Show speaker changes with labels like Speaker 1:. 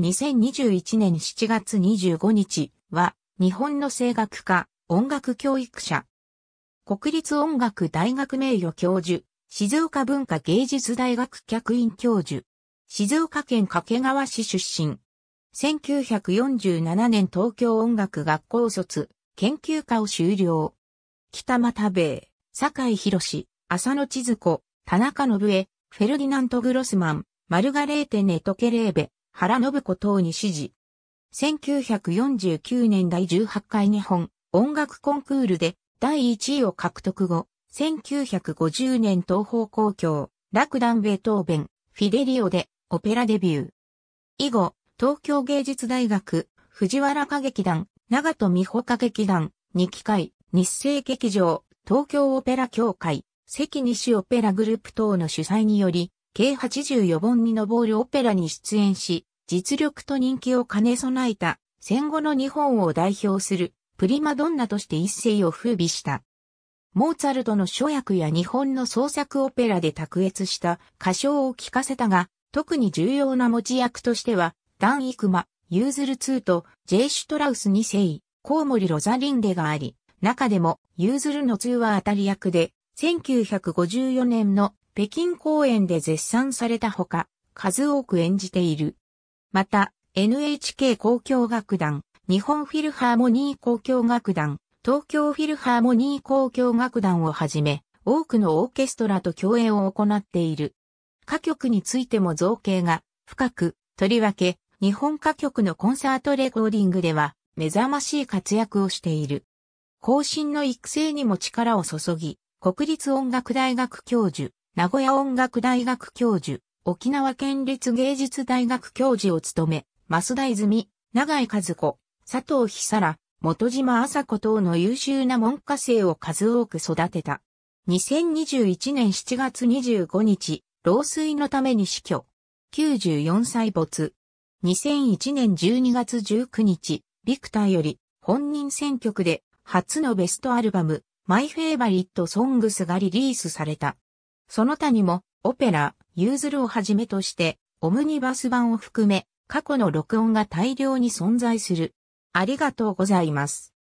Speaker 1: 2021年7月25日は日本の声楽家、音楽教育者。国立音楽大学名誉教授、静岡文化芸術大学客員教授。静岡県掛川市出身。1947年東京音楽学校卒、研究科を修了。北又兵衛、坂井士、浅野千鶴子、田中信江、フェルディナント・グロスマン、マルガレーテ・ネトケレーベ、原信子等に指示。1949年第18回日本音楽コンクールで第1位を獲得後、1950年東方公共、楽団ベートーベン、フィデリオでオペラデビュー。以後、東京芸術大学、藤原歌劇団、長戸美穂歌劇団、二機会、日生劇場、東京オペラ協会、関西オペラグループ等の主催により、計84本に上るオペラに出演し、実力と人気を兼ね備えた戦後の日本を代表するプリマドンナとして一世を風靡した。モーツァルトの諸役や日本の創作オペラで卓越した歌唱を聞かせたが、特に重要な持ち役としては、ダン・イクマ、ユーズル2とジェイ・シュトラウス2世、コウモリ・ロザリンデがあり、中でもユーズルの2は当たり役で、1954年の北京公演で絶賛されたほか、数多く演じている。また、NHK 交響楽団、日本フィルハーモニー交響楽団、東京フィルハーモニー交響楽団をはじめ、多くのオーケストラと共演を行っている。歌曲についても造形が深く、とりわけ、日本歌曲のコンサートレコーディングでは、目覚ましい活躍をしている。後進の育成にも力を注ぎ、国立音楽大学教授、名古屋音楽大学教授、沖縄県立芸術大学教授を務め、増田泉、長井和子、佐藤久ら、元島麻子等の優秀な文科生を数多く育てた。2021年7月25日、老衰のために死去。94歳没。2001年12月19日、ビクターより本人選曲で初のベストアルバム、マイフェイバリットソングスがリリースされた。その他にも、オペラ、ユーズルをはじめとして、オムニバス版を含め、過去の録音が大量に存在する。ありがとうございます。